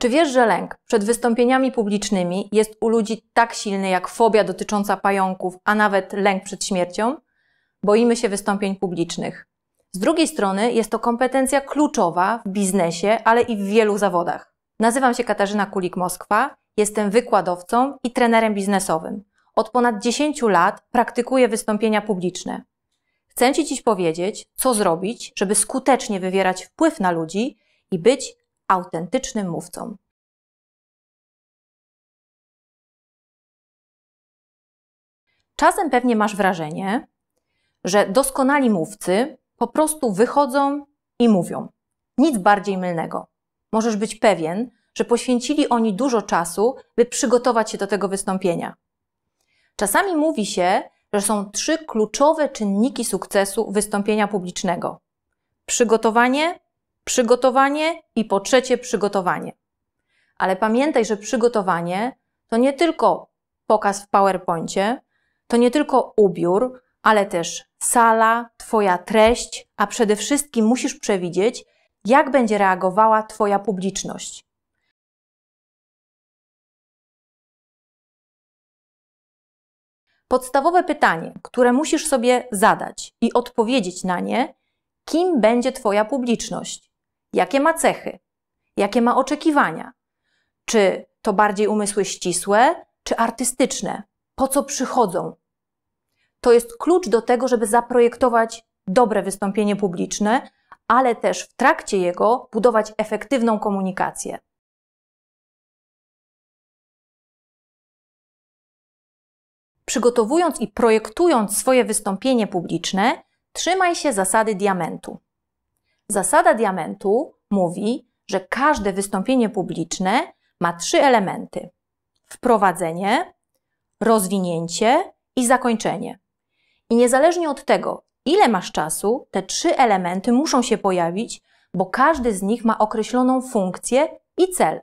Czy wiesz, że lęk przed wystąpieniami publicznymi jest u ludzi tak silny jak fobia dotycząca pająków, a nawet lęk przed śmiercią? Boimy się wystąpień publicznych. Z drugiej strony jest to kompetencja kluczowa w biznesie, ale i w wielu zawodach. Nazywam się Katarzyna Kulik-Moskwa, jestem wykładowcą i trenerem biznesowym. Od ponad 10 lat praktykuję wystąpienia publiczne. Chcę Ci dziś powiedzieć, co zrobić, żeby skutecznie wywierać wpływ na ludzi i być autentycznym mówcą. Czasem pewnie masz wrażenie, że doskonali mówcy po prostu wychodzą i mówią. Nic bardziej mylnego. Możesz być pewien, że poświęcili oni dużo czasu, by przygotować się do tego wystąpienia. Czasami mówi się, że są trzy kluczowe czynniki sukcesu wystąpienia publicznego: przygotowanie, przygotowanie i po trzecie przygotowanie. Ale pamiętaj, że przygotowanie to nie tylko pokaz w PowerPoincie, to nie tylko ubiór, ale też sala, Twoja treść, a przede wszystkim musisz przewidzieć, jak będzie reagowała Twoja publiczność. Podstawowe pytanie, które musisz sobie zadać i odpowiedzieć na nie, kim będzie Twoja publiczność? Jakie ma cechy? Jakie ma oczekiwania? Czy to bardziej umysły ścisłe, czy artystyczne? Po co przychodzą? To jest klucz do tego, żeby zaprojektować dobre wystąpienie publiczne, ale też w trakcie jego budować efektywną komunikację. Przygotowując i projektując swoje wystąpienie publiczne, trzymaj się zasady diamentu. Zasada diamentu mówi, że każde wystąpienie publiczne ma trzy elementy: wprowadzenie, rozwinięcie i zakończenie. I niezależnie od tego, ile masz czasu, te trzy elementy muszą się pojawić, bo każdy z nich ma określoną funkcję i cel.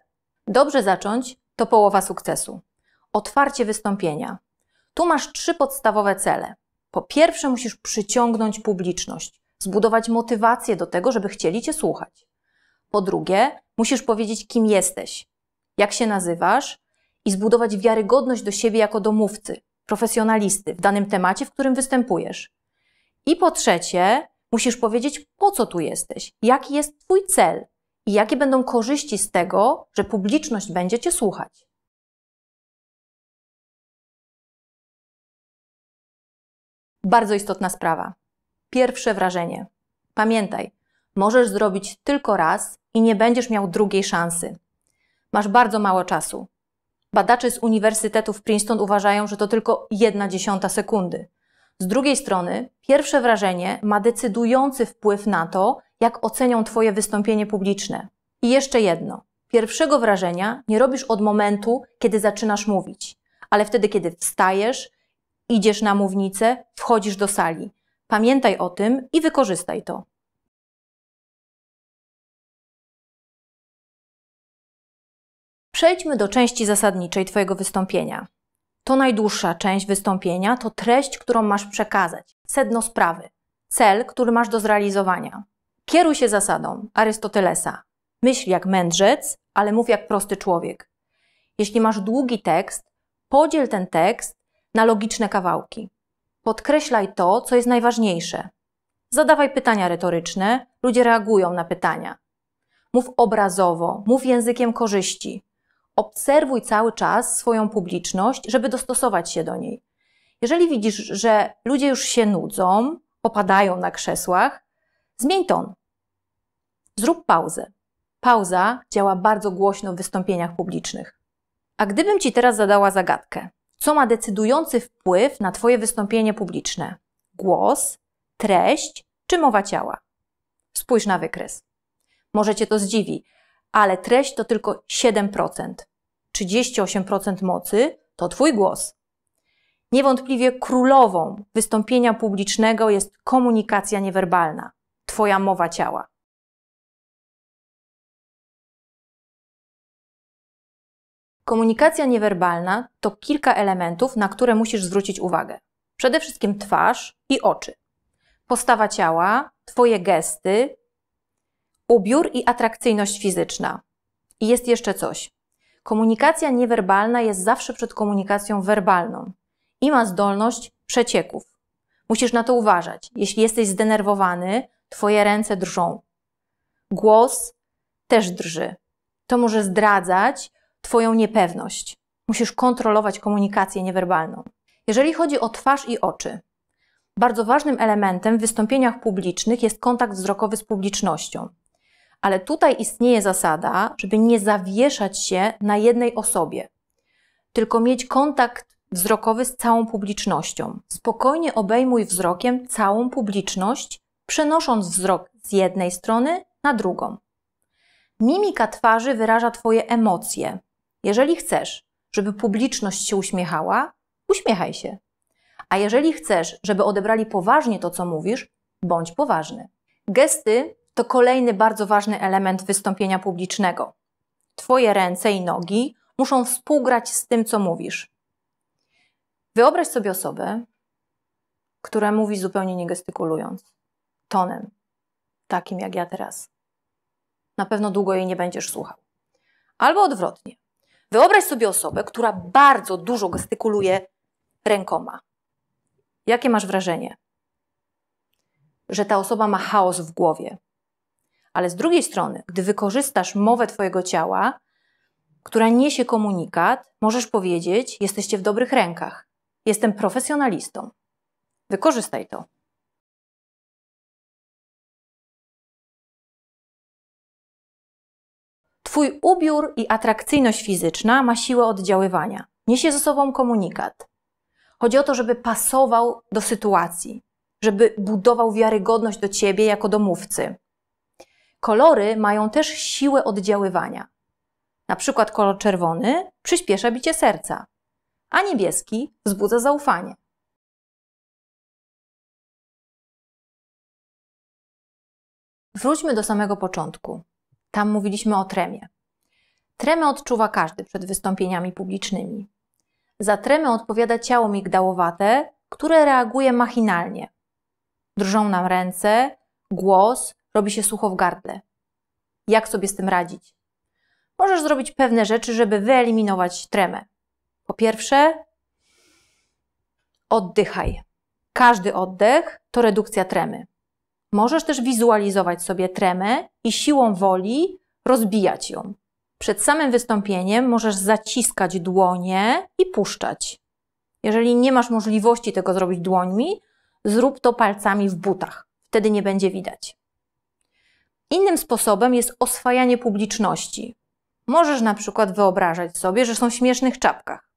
Dobrze zacząć to połowa sukcesu. Otwarcie wystąpienia. Tu masz trzy podstawowe cele. Po pierwsze, musisz przyciągnąć publiczność zbudować motywację do tego, żeby chcieli Cię słuchać. Po drugie, musisz powiedzieć, kim jesteś, jak się nazywasz i zbudować wiarygodność do siebie jako domówcy, profesjonalisty w danym temacie, w którym występujesz. I po trzecie, musisz powiedzieć, po co tu jesteś, jaki jest Twój cel i jakie będą korzyści z tego, że publiczność będzie Cię słuchać. Bardzo istotna sprawa pierwsze wrażenie. Pamiętaj, możesz zrobić tylko raz i nie będziesz miał drugiej szansy. Masz bardzo mało czasu. Badacze z Uniwersytetu w Princeton uważają, że to tylko jedna dziesiąta sekundy. Z drugiej strony, pierwsze wrażenie ma decydujący wpływ na to, jak ocenią Twoje wystąpienie publiczne. I jeszcze jedno. Pierwszego wrażenia nie robisz od momentu, kiedy zaczynasz mówić, ale wtedy, kiedy wstajesz, idziesz na mównicę, wchodzisz do sali. Pamiętaj o tym i wykorzystaj to. Przejdźmy do części zasadniczej Twojego wystąpienia. To najdłuższa część wystąpienia to treść, którą masz przekazać, sedno sprawy, cel, który masz do zrealizowania. Kieruj się zasadą Arystotelesa. Myśl jak mędrzec, ale mów jak prosty człowiek. Jeśli masz długi tekst, podziel ten tekst na logiczne kawałki. Podkreślaj to, co jest najważniejsze. Zadawaj pytania retoryczne, ludzie reagują na pytania. Mów obrazowo, mów językiem korzyści. Obserwuj cały czas swoją publiczność, żeby dostosować się do niej. Jeżeli widzisz, że ludzie już się nudzą, opadają na krzesłach, zmień ton. Zrób pauzę. Pauza działa bardzo głośno w wystąpieniach publicznych. A gdybym ci teraz zadała zagadkę, co ma decydujący wpływ na Twoje wystąpienie publiczne: głos, treść czy mowa ciała. Spójrz na wykres. Może Cię to zdziwi, ale treść to tylko 7%. 38% mocy to Twój głos. Niewątpliwie królową wystąpienia publicznego jest komunikacja niewerbalna, Twoja mowa ciała. Komunikacja niewerbalna to kilka elementów, na które musisz zwrócić uwagę. Przede wszystkim twarz i oczy, postawa ciała, Twoje gesty, ubiór i atrakcyjność fizyczna. I jest jeszcze coś. Komunikacja niewerbalna jest zawsze przed komunikacją werbalną i ma zdolność przecieków. Musisz na to uważać. Jeśli jesteś zdenerwowany, Twoje ręce drżą. Głos też drży. To może zdradzać, Twoją niepewność. Musisz kontrolować komunikację niewerbalną. Jeżeli chodzi o twarz i oczy, bardzo ważnym elementem w wystąpieniach publicznych jest kontakt wzrokowy z publicznością. Ale tutaj istnieje zasada, żeby nie zawieszać się na jednej osobie, tylko mieć kontakt wzrokowy z całą publicznością. Spokojnie obejmuj wzrokiem całą publiczność, przenosząc wzrok z jednej strony na drugą. Mimika twarzy wyraża Twoje emocje, jeżeli chcesz, żeby publiczność się uśmiechała, uśmiechaj się. A jeżeli chcesz, żeby odebrali poważnie to, co mówisz, bądź poważny. Gesty to kolejny bardzo ważny element wystąpienia publicznego. Twoje ręce i nogi muszą współgrać z tym, co mówisz. Wyobraź sobie osobę, która mówi zupełnie nie gestykulując, tonem, takim jak ja teraz. Na pewno długo jej nie będziesz słuchał. Albo odwrotnie. Wyobraź sobie osobę, która bardzo dużo gestykuluje rękoma. Jakie masz wrażenie? Że ta osoba ma chaos w głowie. Ale z drugiej strony, gdy wykorzystasz mowę Twojego ciała, która niesie komunikat, możesz powiedzieć: Jesteście w dobrych rękach. Jestem profesjonalistą. Wykorzystaj to. Twój ubiór i atrakcyjność fizyczna ma siłę oddziaływania. Niesie ze sobą komunikat. Chodzi o to, żeby pasował do sytuacji, żeby budował wiarygodność do ciebie jako do mówcy. Kolory mają też siłę oddziaływania. Na przykład kolor czerwony przyspiesza bicie serca, a niebieski wzbudza zaufanie. Wróćmy do samego początku. Tam mówiliśmy o tremie. Tremę odczuwa każdy przed wystąpieniami publicznymi. Za tremę odpowiada ciało migdałowate, które reaguje machinalnie. Drżą nam ręce, głos, robi się sucho w gardle. Jak sobie z tym radzić? Możesz zrobić pewne rzeczy, żeby wyeliminować tremę. Po pierwsze, oddychaj. Każdy oddech to redukcja tremy. Możesz też wizualizować sobie tremę i siłą woli rozbijać ją. Przed samym wystąpieniem możesz zaciskać dłonie i puszczać. Jeżeli nie masz możliwości tego zrobić dłońmi, zrób to palcami w butach. Wtedy nie będzie widać. Innym sposobem jest oswajanie publiczności. Możesz na przykład wyobrażać sobie, że są w śmiesznych czapkach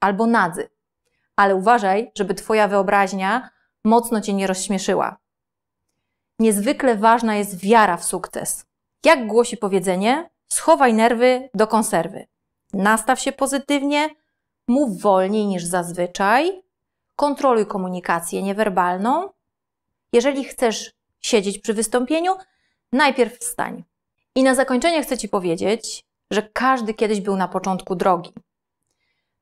albo nadzy. Ale uważaj, żeby Twoja wyobraźnia mocno Cię nie rozśmieszyła, niezwykle ważna jest wiara w sukces. Jak głosi powiedzenie, schowaj nerwy do konserwy. Nastaw się pozytywnie, mów wolniej niż zazwyczaj, kontroluj komunikację niewerbalną. Jeżeli chcesz siedzieć przy wystąpieniu, najpierw wstań. I na zakończenie chcę Ci powiedzieć, że każdy kiedyś był na początku drogi.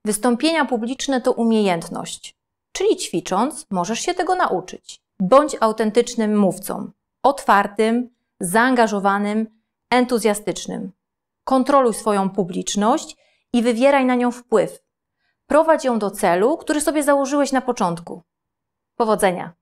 Wystąpienia publiczne to umiejętność, czyli ćwicząc możesz się tego nauczyć. Bądź autentycznym mówcą, otwartym, zaangażowanym, entuzjastycznym. Kontroluj swoją publiczność i wywieraj na nią wpływ. Prowadź ją do celu, który sobie założyłeś na początku. Powodzenia!